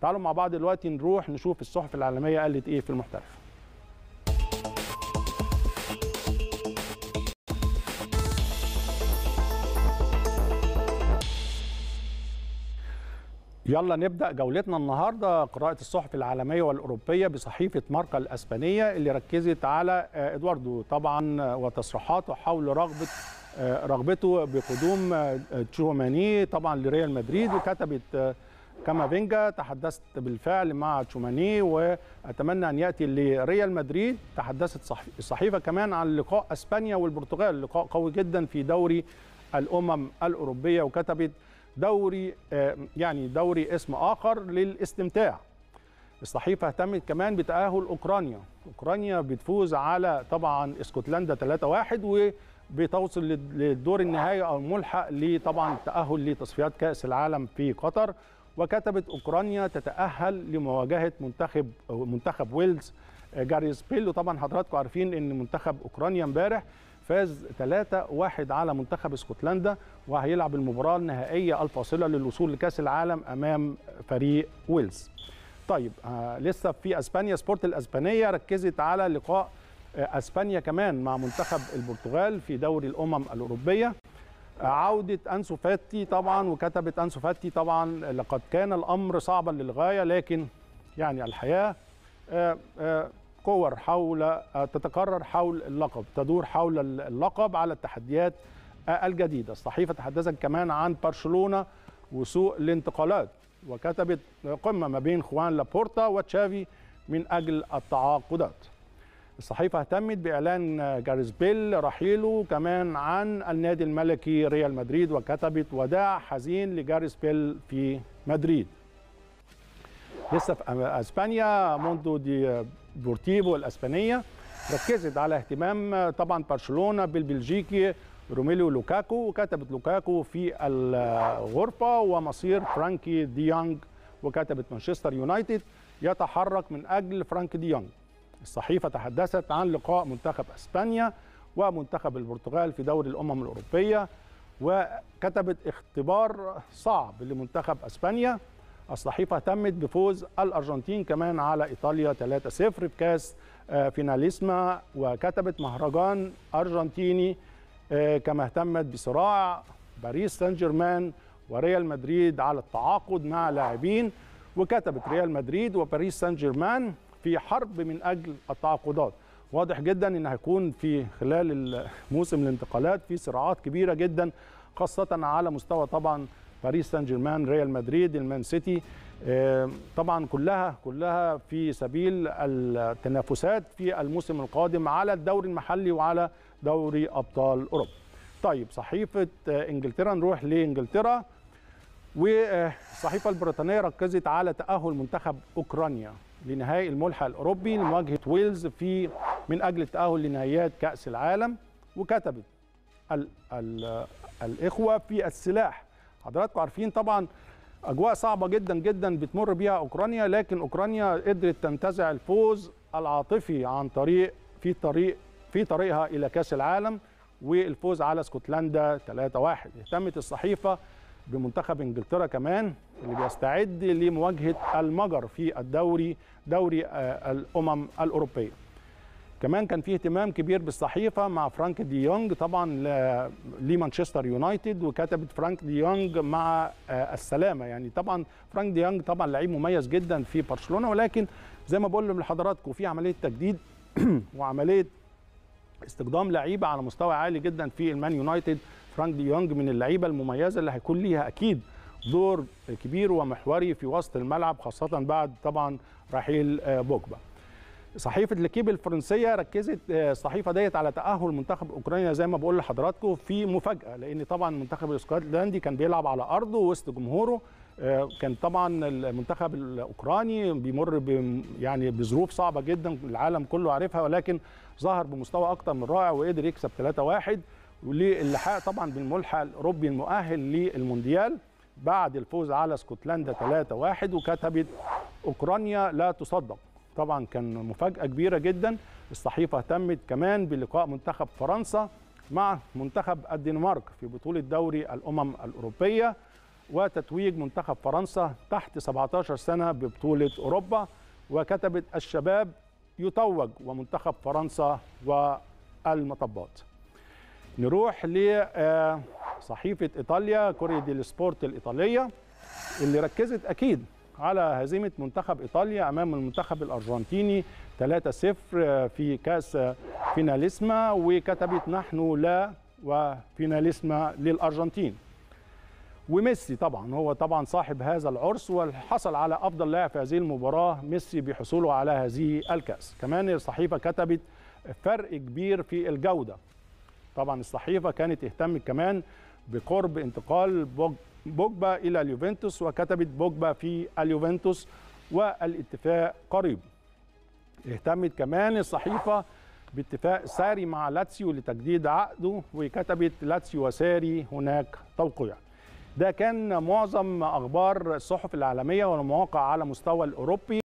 تعالوا مع بعض دلوقتي نروح نشوف الصحف العالميه قالت ايه في المحترف يلا نبدا جولتنا النهارده قراءه الصحف العالميه والاوروبيه بصحيفه ماركا الاسبانيه اللي ركزت على آه، ادواردو طبعا آه، وتصريحاته حول رغبه آه، رغبته بقدوم تشوماني طبعا لريال مدريد وكتبت كامافينجا تحدثت بالفعل مع تشوماني واتمنى ان ياتي لريال مدريد تحدثت الصحيفه كمان عن لقاء اسبانيا والبرتغال لقاء قوي جدا في دوري الامم الاوروبيه وكتبت دوري آه، يعني دوري اسم اخر للاستمتاع الصحيفه اهتمت كمان بتاهل اوكرانيا اوكرانيا بتفوز على طبعا اسكتلندا 3-1 وبتوصل للدور النهائي او الملحق لطبعا التاهل لتصفيات كاس العالم في قطر وكتبت أوكرانيا تتأهل لمواجهة منتخب منتخب ويلز آه، جاري سبيل وطبعا حضراتكم عارفين ان منتخب أوكرانيا امبارح فاز 3-1 على منتخب اسكتلندا وهيلعب المباراة النهائية الفاصلة للوصول لكأس العالم أمام فريق ويلز. طيب آه لسه في اسبانيا سبورت الاسبانيه ركزت على لقاء آه، اسبانيا كمان مع منتخب البرتغال في دوري الامم الاوروبيه عودة أنسو فاتي طبعا وكتبت أنسو فاتي طبعا لقد كان الأمر صعبا للغاية لكن يعني الحياة آه، آه، كور حول آه، تتكرر حول اللقب تدور حول اللقب على التحديات الجديدة الصحيفة تحدثت كمان عن برشلونة وسوء الانتقالات وكتبت قمة ما بين خوان لابورتا وتشافي من أجل التعاقدات الصحيفة اهتمت بإعلان جاريس بيل رحيله كمان عن النادي الملكي ريال مدريد وكتبت وداع حزين لجاريس بيل في مدريد لسه في اسبانيا موندو دي بورتيبو الاسبانيه ركزت على اهتمام طبعا برشلونه بالبلجيكي روميليو لوكاكو وكتبت لوكاكو في الغرفه ومصير فرانكي ديانج وكتبت مانشستر يونايتد يتحرك من اجل فرانكي ديانج الصحيفة تحدثت عن لقاء منتخب أسبانيا ومنتخب البرتغال في دوري الأمم الأوروبية وكتبت اختبار صعب لمنتخب أسبانيا الصحيفة تمت بفوز الأرجنتين كمان على إيطاليا 3-0 في كاس فيناليسما وكتبت مهرجان أرجنتيني آه، كما اهتمت بصراع باريس سان جيرمان وريال مدريد على التعاقد مع لاعبين وكتبت ريال مدريد وباريس سان جيرمان في حرب من اجل التعاقدات واضح جدا ان هيكون في خلال موسم الانتقالات في صراعات كبيره جدا خاصه على مستوى طبعا باريس سان جيرمان ريال مدريد المان سيتي طبعا كلها كلها في سبيل التنافسات في الموسم القادم على الدوري المحلي وعلى دوري ابطال اوروبا طيب صحيفه انجلترا نروح لانجلترا والصحيفه البريطانيه ركزت على تاهل منتخب اوكرانيا لنهائي الملحق الاوروبي لمواجهه ويلز في من اجل التاهل لنهائيات كاس العالم وكتبت ال ال الاخوه في السلاح حضراتكم عارفين طبعا اجواء صعبه جدا جدا بتمر بها اوكرانيا لكن اوكرانيا قدرت تنتزع الفوز العاطفي عن طريق في طريق في طريقها الى كاس العالم والفوز على اسكتلندا 3-1 اهتمت الصحيفه بمنتخب انجلترا كمان اللي بيستعد لمواجهه المجر في الدوري دوري آه، الامم الاوروبيه. كمان كان في اهتمام كبير بالصحيفه مع فرانك دي يونج طبعا لمانشستر يونايتد وكتبت فرانك دي يونج مع آه، السلامه يعني طبعا فرانك دي يونج طبعا لعيب مميز جدا في برشلونه ولكن زي ما بقول لحضراتكم في عمليه تجديد وعمليه استقدام لعيبه على مستوى عالي جدا في المان يونايتد فرانك دي يونج من اللعيبه المميزه اللي هيكون ليها اكيد دور كبير ومحوري في وسط الملعب خاصه بعد طبعا رحيل آه، بوجبا صحيفه لكيب الفرنسيه ركزت آه، الصحيفه ديت على تاهل منتخب اوكرانيا زي ما بقول لحضراتكم في مفاجاه لان طبعا منتخب الاسكتلندي كان بيلعب على ارضه وسط جمهوره آه، كان طبعا المنتخب الاوكراني بيمر ب يعني بظروف صعبه جدا العالم كله عارفها ولكن ظهر بمستوى اكتر من رائع وقدر يكسب 3-1 وللحاق طبعا بالملحق الاوروبي المؤهل للمونديال بعد الفوز على اسكتلندا 3-1 وكتبت اوكرانيا لا تصدق طبعا كان مفاجاه كبيره جدا الصحيفه اهتمت كمان بلقاء منتخب فرنسا مع منتخب الدنمارك في بطوله دوري الامم الاوروبيه وتتويج منتخب فرنسا تحت 17 سنه ببطوله اوروبا وكتبت الشباب يتوج ومنتخب فرنسا والمطبات نروح لصحيفة آه، إيطاليا كوريا دي السبورت الإيطالية اللي ركزت أكيد على هزيمة منتخب إيطاليا أمام المنتخب الأرجنتيني 3-0 آه، في كأس فيناليسما وكتبت نحن لا وفيناليسما للأرجنتين وميسي طبعا هو طبعا صاحب هذا العرس وحصل على افضل لاعب في هذه المباراه ميسي بحصوله على هذه الكاس كمان الصحيفه كتبت فرق كبير في الجوده طبعا الصحيفه كانت اهتمت كمان بقرب انتقال بوجبا الى اليوفنتوس وكتبت بوجبا في اليوفنتوس والاتفاق قريب اهتمت كمان الصحيفه باتفاق ساري مع لاتسيو لتجديد عقده وكتبت لاتسيو وساري هناك توقيع ده كان معظم اخبار الصحف العالميه والمواقع على مستوى الاوروبي